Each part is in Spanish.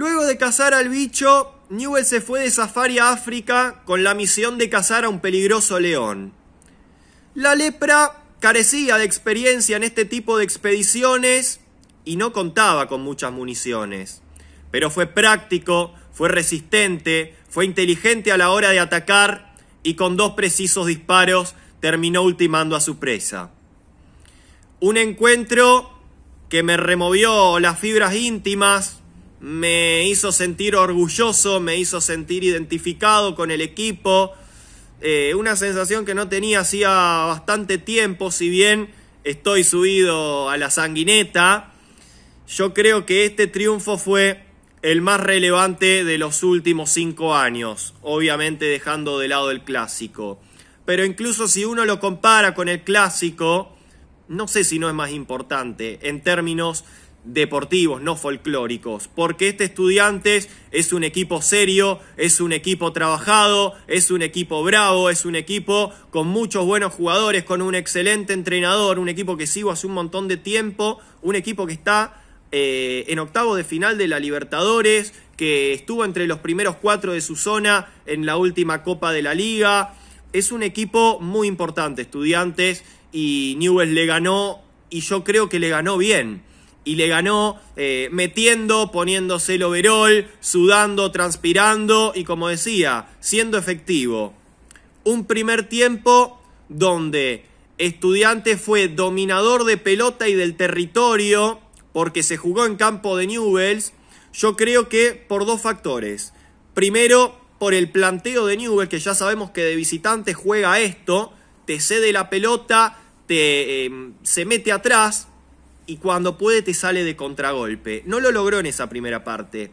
Luego de cazar al bicho, Newell se fue de safari a África con la misión de cazar a un peligroso león. La lepra carecía de experiencia en este tipo de expediciones y no contaba con muchas municiones. Pero fue práctico, fue resistente, fue inteligente a la hora de atacar y con dos precisos disparos terminó ultimando a su presa. Un encuentro que me removió las fibras íntimas, me hizo sentir orgulloso, me hizo sentir identificado con el equipo. Eh, una sensación que no tenía hacía bastante tiempo, si bien estoy subido a la sanguineta. Yo creo que este triunfo fue el más relevante de los últimos cinco años, obviamente dejando de lado el clásico. Pero incluso si uno lo compara con el clásico, no sé si no es más importante en términos deportivos, no folclóricos, porque este Estudiantes es un equipo serio, es un equipo trabajado, es un equipo bravo, es un equipo con muchos buenos jugadores, con un excelente entrenador, un equipo que sigo hace un montón de tiempo, un equipo que está eh, en octavo de final de la Libertadores, que estuvo entre los primeros cuatro de su zona en la última Copa de la Liga. Es un equipo muy importante, estudiantes, y Newell's le ganó, y yo creo que le ganó bien y le ganó eh, metiendo, poniéndose el overall, sudando, transpirando y como decía, siendo efectivo. Un primer tiempo donde Estudiante fue dominador de pelota y del territorio porque se jugó en campo de Newells. Yo creo que por dos factores. Primero, por el planteo de Newell's, que ya sabemos que de visitante juega esto, te cede la pelota, te, eh, se mete atrás, y cuando puede te sale de contragolpe. No lo logró en esa primera parte.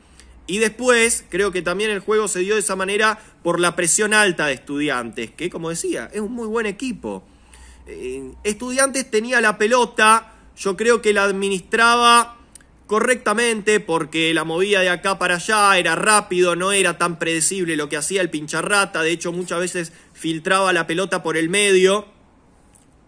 Y después, creo que también el juego se dio de esa manera por la presión alta de estudiantes, que como decía, es un muy buen equipo. Eh, estudiantes tenía la pelota, yo creo que la administraba correctamente porque la movía de acá para allá era rápido, no era tan predecible lo que hacía el pincharrata, de hecho muchas veces filtraba la pelota por el medio,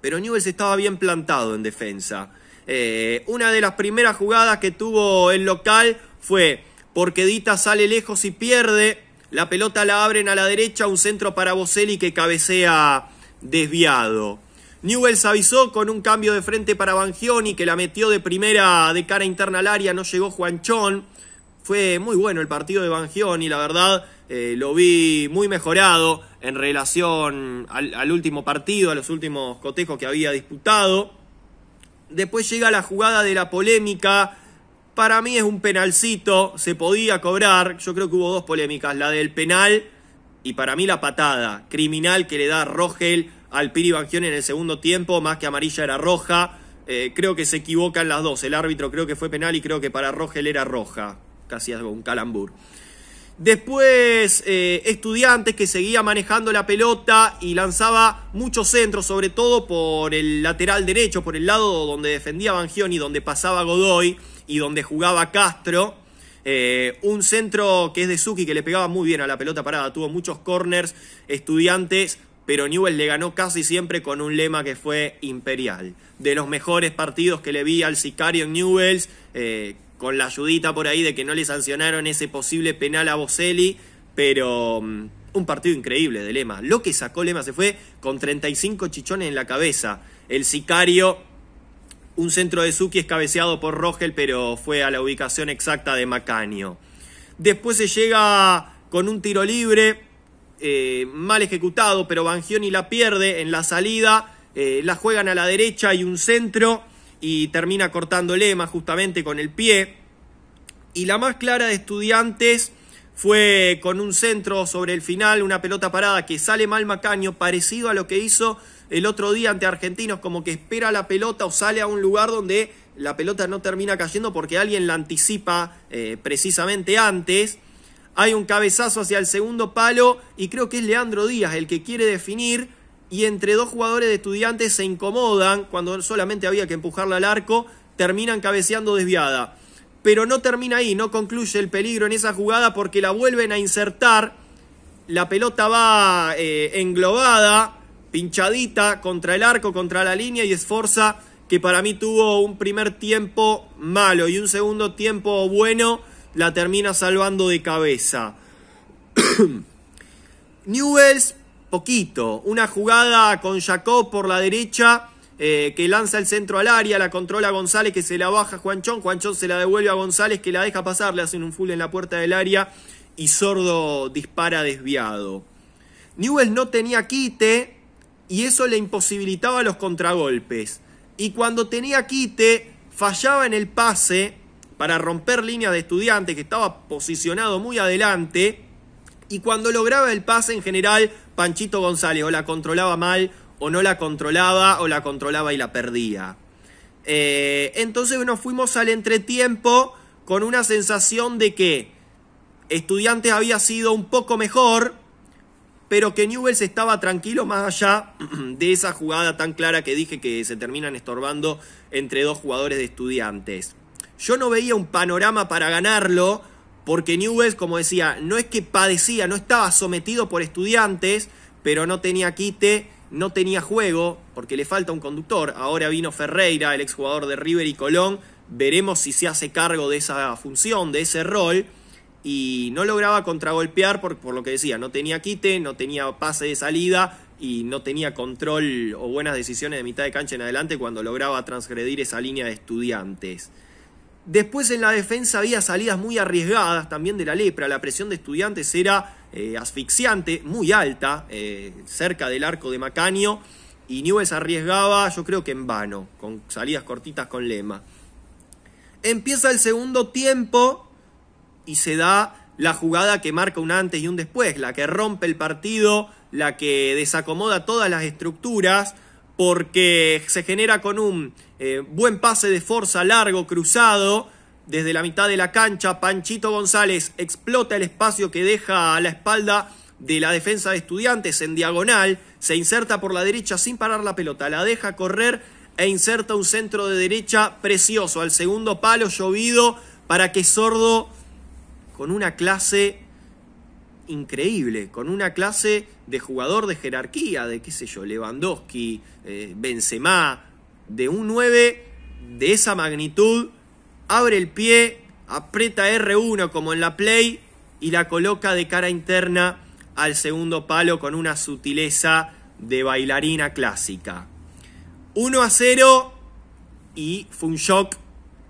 pero Newell's estaba bien plantado en defensa. Eh, una de las primeras jugadas que tuvo el local fue porque Dita sale lejos y pierde. La pelota la abren a la derecha, un centro para Boselli que cabecea desviado. se avisó con un cambio de frente para Bangioni que la metió de primera de cara interna al área, no llegó Juanchón. Fue muy bueno el partido de Bangioni, la verdad eh, lo vi muy mejorado en relación al último partido, a los últimos cotejos que había disputado. Después llega la jugada de la polémica. Para mí es un penalcito, se podía cobrar. Yo creo que hubo dos polémicas, la del penal y para mí la patada criminal que le da Rogel al Piri en el segundo tiempo, más que amarilla era roja. Eh, creo que se equivocan las dos. El árbitro creo que fue penal y creo que para Rogel era roja. Casi algo, un calambur. Después, eh, estudiantes que seguía manejando la pelota y lanzaba muchos centros, sobre todo por el lateral derecho, por el lado donde defendía y donde pasaba Godoy y donde jugaba Castro. Eh, un centro que es de Suki, que le pegaba muy bien a la pelota parada, tuvo muchos corners, estudiantes, pero Newell le ganó casi siempre con un lema que fue imperial. De los mejores partidos que le vi al sicario en Newells. Eh, con la ayudita por ahí de que no le sancionaron ese posible penal a Boselli, pero mm, un partido increíble de Lema. Lo que sacó Lema se fue con 35 chichones en la cabeza. El sicario, un centro de Suki es cabeceado por Rogel, pero fue a la ubicación exacta de Macaño. Después se llega con un tiro libre, eh, mal ejecutado, pero Bangioni la pierde en la salida. Eh, la juegan a la derecha y un centro y termina cortando el justamente con el pie. Y la más clara de estudiantes fue con un centro sobre el final, una pelota parada que sale mal Macaño, parecido a lo que hizo el otro día ante Argentinos, como que espera la pelota o sale a un lugar donde la pelota no termina cayendo porque alguien la anticipa eh, precisamente antes. Hay un cabezazo hacia el segundo palo y creo que es Leandro Díaz el que quiere definir y entre dos jugadores de estudiantes se incomodan cuando solamente había que empujarla al arco, terminan cabeceando desviada. Pero no termina ahí, no concluye el peligro en esa jugada porque la vuelven a insertar, la pelota va eh, englobada, pinchadita contra el arco, contra la línea y esforza que para mí tuvo un primer tiempo malo y un segundo tiempo bueno, la termina salvando de cabeza. Newells poquito. Una jugada con Jacob por la derecha eh, que lanza el centro al área, la controla González que se la baja Juanchón, Juanchón se la devuelve a González que la deja pasar, le hacen un full en la puerta del área y Sordo dispara desviado. Newell no tenía quite y eso le imposibilitaba los contragolpes. Y cuando tenía quite, fallaba en el pase para romper línea de estudiante que estaba posicionado muy adelante y cuando lograba el pase en general, Panchito González o la controlaba mal, o no la controlaba, o la controlaba y la perdía. Eh, entonces nos fuimos al entretiempo con una sensación de que Estudiantes había sido un poco mejor, pero que Newells estaba tranquilo más allá de esa jugada tan clara que dije que se terminan estorbando entre dos jugadores de Estudiantes. Yo no veía un panorama para ganarlo, porque Newells, como decía, no es que padecía, no estaba sometido por estudiantes, pero no tenía quite, no tenía juego, porque le falta un conductor. Ahora vino Ferreira, el exjugador de River y Colón, veremos si se hace cargo de esa función, de ese rol. Y no lograba contragolpear por, por lo que decía, no tenía quite, no tenía pase de salida y no tenía control o buenas decisiones de mitad de cancha en adelante cuando lograba transgredir esa línea de estudiantes. Después en la defensa había salidas muy arriesgadas también de la lepra. La presión de estudiantes era eh, asfixiante, muy alta, eh, cerca del arco de Macaño. Y Newell's arriesgaba, yo creo que en vano, con salidas cortitas con lema. Empieza el segundo tiempo y se da la jugada que marca un antes y un después, la que rompe el partido, la que desacomoda todas las estructuras porque se genera con un eh, buen pase de fuerza largo, cruzado, desde la mitad de la cancha, Panchito González explota el espacio que deja a la espalda de la defensa de estudiantes en diagonal, se inserta por la derecha sin parar la pelota, la deja correr e inserta un centro de derecha precioso al segundo palo llovido para que Sordo con una clase increíble, con una clase de jugador de jerarquía, de qué sé yo, Lewandowski, eh, Benzema, de un 9 de esa magnitud, abre el pie, aprieta R1 como en la play y la coloca de cara interna al segundo palo con una sutileza de bailarina clásica. 1 a 0 y fue un shock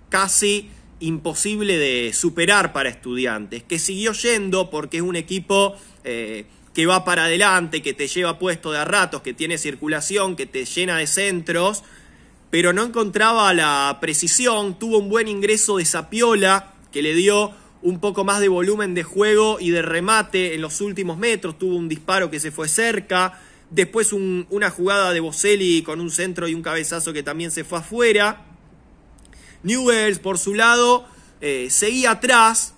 casi imposible de superar para estudiantes, que siguió yendo porque es un equipo eh, que va para adelante, que te lleva puesto de a ratos, que tiene circulación, que te llena de centros, pero no encontraba la precisión, tuvo un buen ingreso de Zapiola, que le dio un poco más de volumen de juego y de remate en los últimos metros, tuvo un disparo que se fue cerca, después una jugada de Boselli con un centro y un cabezazo que también se fue afuera. Newells, por su lado, eh, seguía atrás,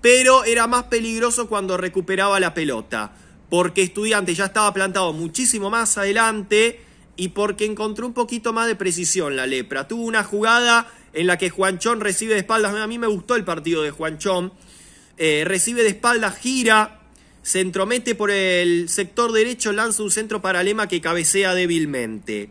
pero era más peligroso cuando recuperaba la pelota, porque Estudiante ya estaba plantado muchísimo más adelante y porque encontró un poquito más de precisión la lepra. Tuvo una jugada en la que Juanchón recibe de espaldas, a mí me gustó el partido de Juanchón, eh, recibe de espaldas, gira, se entromete por el sector derecho, lanza un centro para Lema que cabecea débilmente.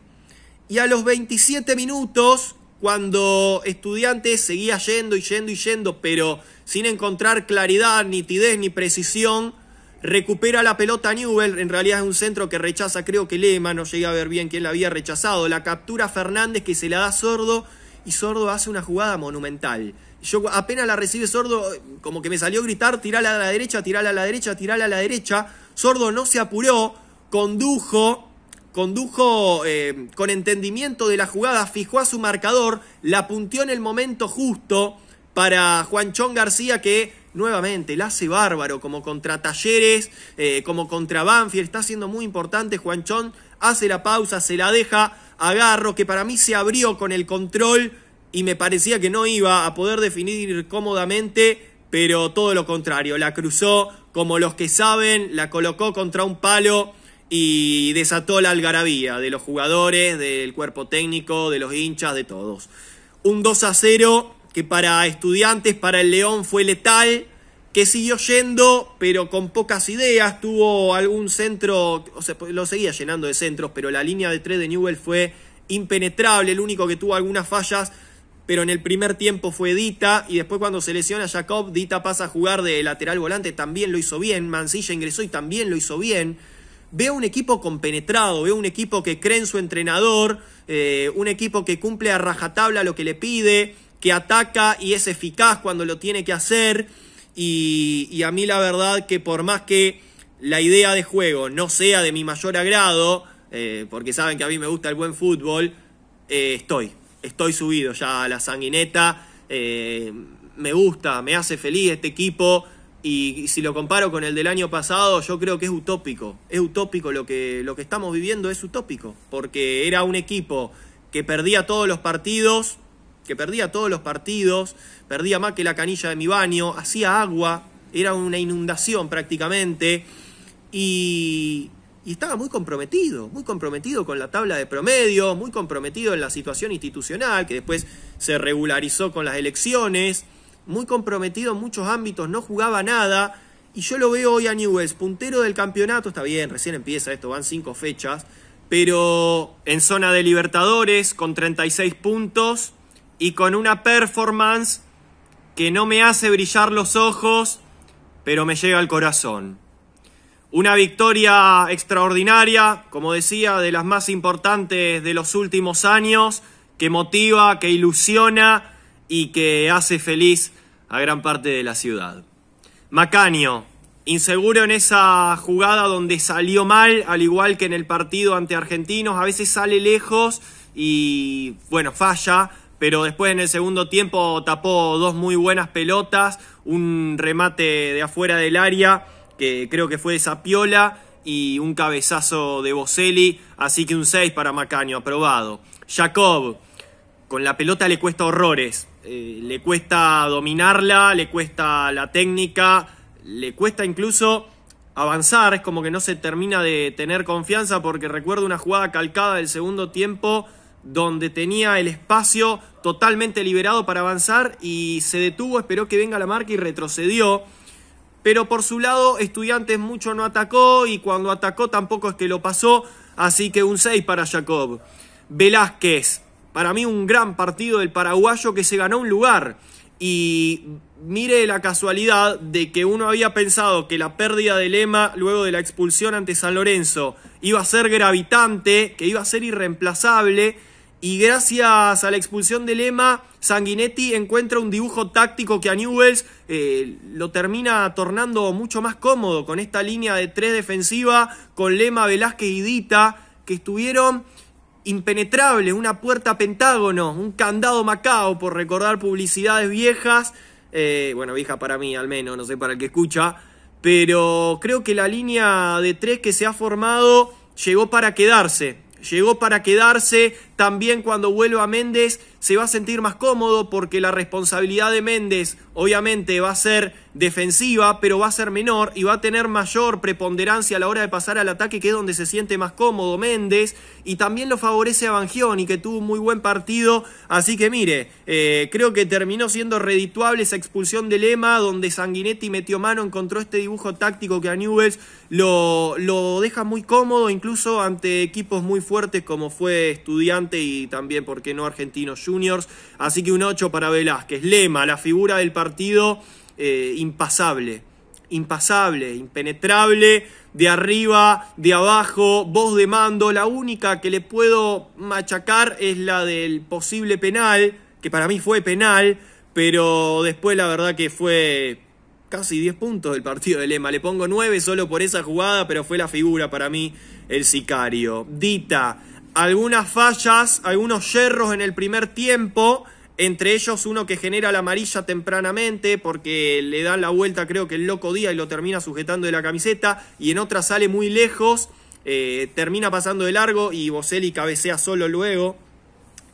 Y a los 27 minutos cuando estudiantes seguía yendo y yendo y yendo, pero sin encontrar claridad, nitidez ni precisión, recupera la pelota Newell, en realidad es un centro que rechaza, creo que Lema, no llegué a ver bien quién la había rechazado, la captura Fernández que se la da Sordo y Sordo hace una jugada monumental. Yo apenas la recibe Sordo, como que me salió a gritar, tirala a la derecha, tirala a la derecha, tirala a la derecha. Sordo no se apuró, condujo, condujo eh, con entendimiento de la jugada, fijó a su marcador, la puntió en el momento justo para Juanchón García que nuevamente la hace bárbaro, como contra Talleres, eh, como contra Banfield, está siendo muy importante Juanchón, hace la pausa, se la deja, agarro, que para mí se abrió con el control y me parecía que no iba a poder definir cómodamente, pero todo lo contrario, la cruzó como los que saben, la colocó contra un palo y desató la algarabía de los jugadores, del cuerpo técnico, de los hinchas, de todos. Un 2 a 0 que para estudiantes, para el León fue letal, que siguió yendo, pero con pocas ideas, tuvo algún centro, o sea, pues, lo seguía llenando de centros, pero la línea de 3 de Newell fue impenetrable, el único que tuvo algunas fallas, pero en el primer tiempo fue Dita, y después cuando se lesiona Jacob, Dita pasa a jugar de lateral volante, también lo hizo bien, Mancilla ingresó y también lo hizo bien veo un equipo compenetrado, veo un equipo que cree en su entrenador, eh, un equipo que cumple a rajatabla lo que le pide, que ataca y es eficaz cuando lo tiene que hacer. Y, a mí la verdad que por más que la idea de juego no sea de mi mayor agrado, eh, porque saben que a mí me gusta el buen fútbol, eh, estoy, estoy subido ya a la sanguineta, me gusta, me hace feliz este equipo, y si lo comparo con el del año pasado, yo creo que es utópico. Es utópico lo que, lo que estamos viviendo, es utópico. Porque era un equipo que perdía todos los partidos, que perdía todos los partidos, perdía más que la canilla de mi baño, hacía agua, era una inundación prácticamente. Y, estaba muy comprometido, muy comprometido con la tabla de promedio, muy comprometido en la situación institucional, que después se regularizó con las elecciones muy comprometido en muchos ámbitos, no jugaba nada. Y yo lo veo hoy a Newells, puntero del campeonato, está bien, recién empieza esto, van cinco fechas, pero en zona de Libertadores con 36 puntos y con una performance que no me hace brillar los ojos, pero me llega al corazón. Una victoria extraordinaria, como decía, de las más importantes de los últimos años, que motiva, que ilusiona, y que hace feliz a gran parte de la ciudad. Macaño, inseguro en esa jugada donde salió mal, al igual que en el partido ante Argentinos, a veces sale lejos y bueno, falla, pero después en el segundo tiempo tapó dos muy buenas pelotas, un remate de afuera del área que creo que fue de Sapiola y un cabezazo de Boselli, así que un 6 para Macaño, aprobado. Jacob, con la pelota le cuesta horrores. Eh, le cuesta dominarla, le cuesta la técnica, le cuesta incluso avanzar, es como que no se termina de tener confianza porque recuerdo una jugada calcada del segundo tiempo donde tenía el espacio totalmente liberado para avanzar y se detuvo, esperó que venga la marca y retrocedió. Pero por su lado, Estudiantes mucho no atacó y cuando atacó tampoco es que lo pasó, así que un 6 para Jacob. Velázquez, para mí un gran partido del paraguayo que se ganó un lugar. Y mire la casualidad de que uno había pensado que la pérdida de Lema luego de la expulsión ante San Lorenzo iba a ser gravitante, que iba a ser irreemplazable. Y gracias a la expulsión de Lema, Sanguinetti encuentra un dibujo táctico que a Newells eh, lo termina tornando mucho más cómodo con esta línea de tres defensiva, con Lema, Velázquez y Dita, que estuvieron impenetrable, una puerta pentágono, un candado macao, por recordar publicidades viejas, eh, bueno, vieja para mí al menos, no sé para el que escucha, pero creo que la línea de tres que se ha formado llegó para quedarse, llegó para quedarse, también cuando vuelva Méndez se va a sentir más cómodo porque la responsabilidad de Méndez obviamente va a ser defensiva, pero va a ser menor y va a tener mayor preponderancia a la hora de pasar al ataque, que es donde se siente más cómodo Méndez. Y también lo favorece a y que tuvo un muy buen partido. Así que mire, eh, creo que terminó siendo redituable esa expulsión de Lema, donde Sanguinetti metió mano, encontró este dibujo táctico que a Newells lo, lo deja muy cómodo, incluso ante equipos muy fuertes como fue Estudiante y también, ¿por qué no?, Argentinos Juniors. Así que un 8 para Velázquez. Lema, la figura del partido eh, impasable. Impasable, impenetrable, de arriba, de abajo, voz de mando. La única que le puedo machacar es la del posible penal, que para mí fue penal, pero después la verdad que fue casi 10 puntos del partido de Lema. Le pongo 9 solo por esa jugada, pero fue la figura para mí el sicario. Dita, algunas fallas, algunos yerros en el primer tiempo, entre ellos uno que genera la amarilla tempranamente porque le dan la vuelta creo que el loco día y lo termina sujetando de la camiseta y en otra sale muy lejos, eh, termina pasando de largo y Boselli cabecea solo luego.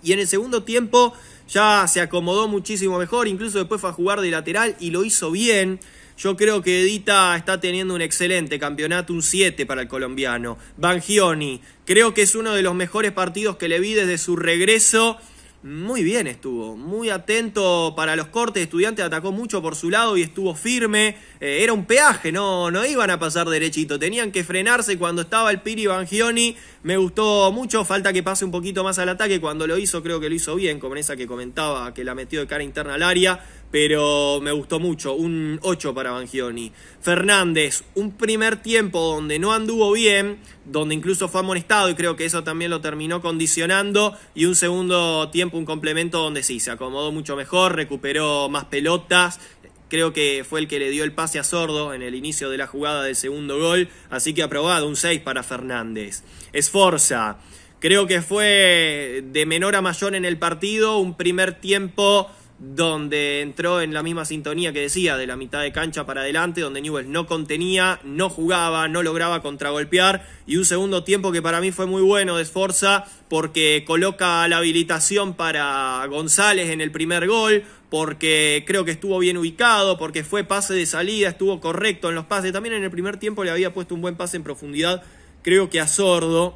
Y en el segundo tiempo ya se acomodó muchísimo mejor, incluso después fue a jugar de lateral y lo hizo bien. Yo creo que Edita está teniendo un excelente campeonato, un 7 para el colombiano. Bangioni, creo que es uno de los mejores partidos que le vi desde su regreso. Muy bien estuvo, muy atento para los cortes, estudiante atacó mucho por su lado y estuvo firme. Eh, era un peaje, no, no iban a pasar derechito, tenían que frenarse cuando estaba el Piri Bangioni. Me gustó mucho, falta que pase un poquito más al ataque, cuando lo hizo creo que lo hizo bien, como esa que comentaba que la metió de cara interna al área pero me gustó mucho, un 8 para Bangioni. Fernández, un primer tiempo donde no anduvo bien, donde incluso fue amonestado y creo que eso también lo terminó condicionando, y un segundo tiempo, un complemento donde sí, se acomodó mucho mejor, recuperó más pelotas. Creo que fue el que le dio el pase a Sordo en el inicio de la jugada del segundo gol, así que aprobado un 6 para Fernández. Esforza, creo que fue de menor a mayor en el partido, un primer tiempo donde entró en la misma sintonía que decía, de la mitad de cancha para adelante, donde Newell no contenía, no jugaba, no lograba contragolpear, y un segundo tiempo que para mí fue muy bueno de Esforza, porque coloca la habilitación para González en el primer gol, porque creo que estuvo bien ubicado, porque fue pase de salida, estuvo correcto en los pases, también en el primer tiempo le había puesto un buen pase en profundidad, creo que a sordo,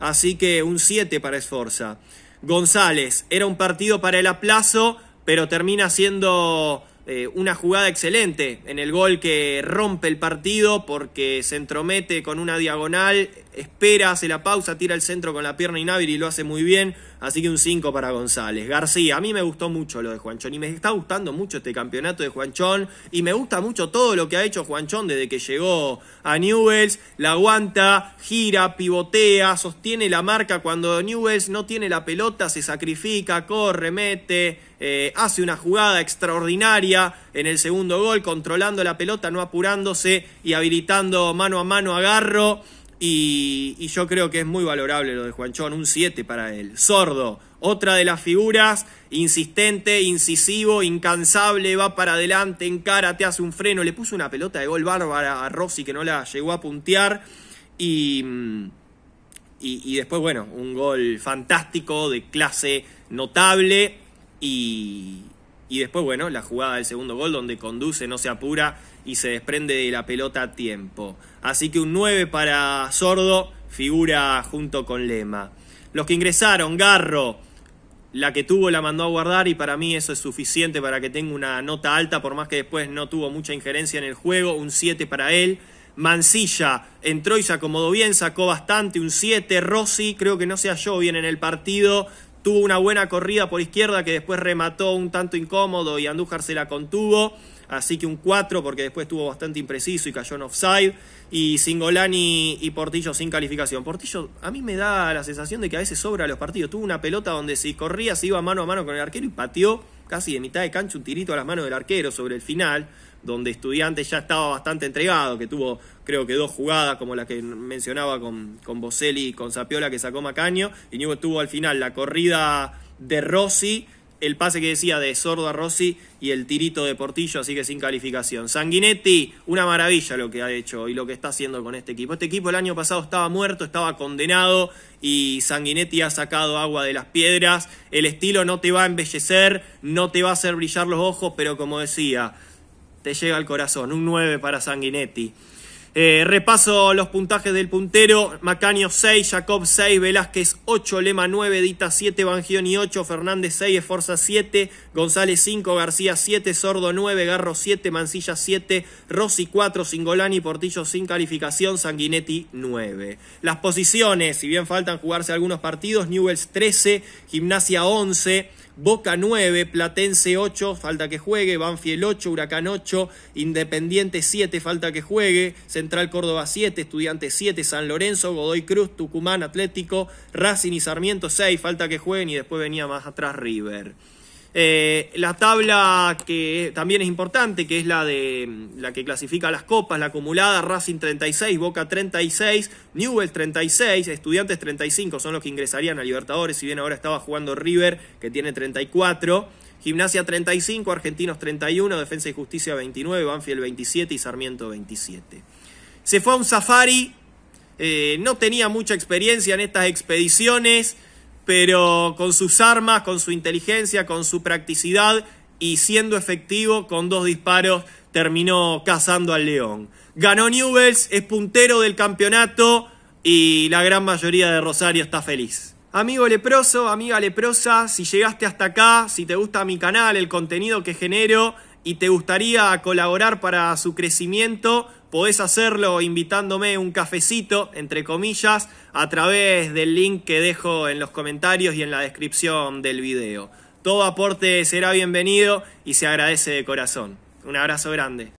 así que un 7 para Esforza. González, era un partido para el aplazo, pero termina siendo eh, una jugada excelente en el gol que rompe el partido porque se entromete con una diagonal espera, hace la pausa, tira el centro con la pierna inhábil y lo hace muy bien. Así que un 5 para González. García, a mí me gustó mucho lo de Juanchón y me está gustando mucho este campeonato de Juanchón y me gusta mucho todo lo que ha hecho Juanchón desde que llegó a Newells. La aguanta, gira, pivotea, sostiene la marca cuando Newells no tiene la pelota, se sacrifica, corre, mete. Eh, hace una jugada extraordinaria en el segundo gol, controlando la pelota, no apurándose y habilitando mano a mano a Garro. Y, yo creo que es muy valorable lo de Juanchón, un 7 para él. Sordo, otra de las figuras, insistente, incisivo, incansable, va para adelante, encara, te hace un freno, le puso una pelota de gol bárbara a Rossi que no la llegó a puntear. Y, y, y después, bueno, un gol fantástico, de clase notable. Y, y después, bueno, la jugada del segundo gol donde conduce, no se apura y se desprende de la pelota a tiempo. Así que un 9 para Sordo figura junto con Lema. Los que ingresaron, Garro, la que tuvo la mandó a guardar y para mí eso es suficiente para que tenga una nota alta, por más que después no tuvo mucha injerencia en el juego, un 7 para él. Mancilla entró y se acomodó bien, sacó bastante, un 7. Rossi creo que no se halló bien en el partido, Tuvo una buena corrida por izquierda que después remató un tanto incómodo y Andújar se la contuvo. Así que un 4 porque después estuvo bastante impreciso y cayó en offside. Y Singolani y Portillo sin calificación. Portillo a mí me da la sensación de que a veces sobra los partidos. Tuvo una pelota donde si corría se iba mano a mano con el arquero y pateó casi de mitad de cancha un tirito a las manos del arquero sobre el final donde estudiante ya estaba bastante entregado, que tuvo creo que dos jugadas como la que mencionaba con, con Boselli y con Sapiola que sacó Macaño, y luego tuvo al final la corrida de Rossi, el pase que decía de Sordo a Rossi y el tirito de Portillo, así que sin calificación. Sanguinetti, una maravilla lo que ha hecho y lo que está haciendo con este equipo. Este equipo el año pasado estaba muerto, estaba condenado y Sanguinetti ha sacado agua de las piedras. El estilo no te va a embellecer, no te va a hacer brillar los ojos, pero como decía, te llega al corazón. Un 9 para Sanguinetti. Eh, repaso los puntajes del puntero. Macaño 6, Jacob 6, Velázquez 8, Lema 9, Dita 7, Bangioni 8, Fernández 6, Esforza 7, González 5, García 7, Sordo 9, Garro 7, Mancilla 7, Rossi 4, Singolani, Portillo sin calificación, Sanguinetti 9. Las posiciones, si bien faltan jugarse algunos partidos, Newells 13, Gimnasia 11. Boca 9, Platense 8, falta que juegue, Banfield 8, Huracán 8, Independiente 7, falta que juegue, Central Córdoba 7, Estudiantes 7, San Lorenzo, Godoy Cruz, Tucumán, Atlético, Racing y Sarmiento 6, falta que jueguen y después venía más atrás River. Eh, la tabla que también es importante, que es la de mm, la que clasifica las copas, la acumulada, Racing 36, Boca 36, Newell 36, Estudiantes 35, son los que ingresarían a Libertadores, si bien ahora estaba jugando River, que tiene 34. Gimnasia 35, Argentinos 31, Defensa y Justicia 29, Banfield 27 y Sarmiento 27. Se fue a un safari, eh, no tenía mucha experiencia en estas expediciones pero con sus armas, con su inteligencia, con su practicidad y siendo efectivo con dos disparos terminó cazando al león. Ganó Newells, es puntero del campeonato y la gran mayoría de Rosario está feliz. Amigo leproso, amiga leprosa, si llegaste hasta acá, si te gusta mi canal, el contenido que genero y te gustaría colaborar para su crecimiento, Podés hacerlo invitándome un cafecito, entre comillas, a través del link que dejo en los comentarios y en la descripción del video. Todo aporte será bienvenido y se agradece de corazón. Un abrazo grande.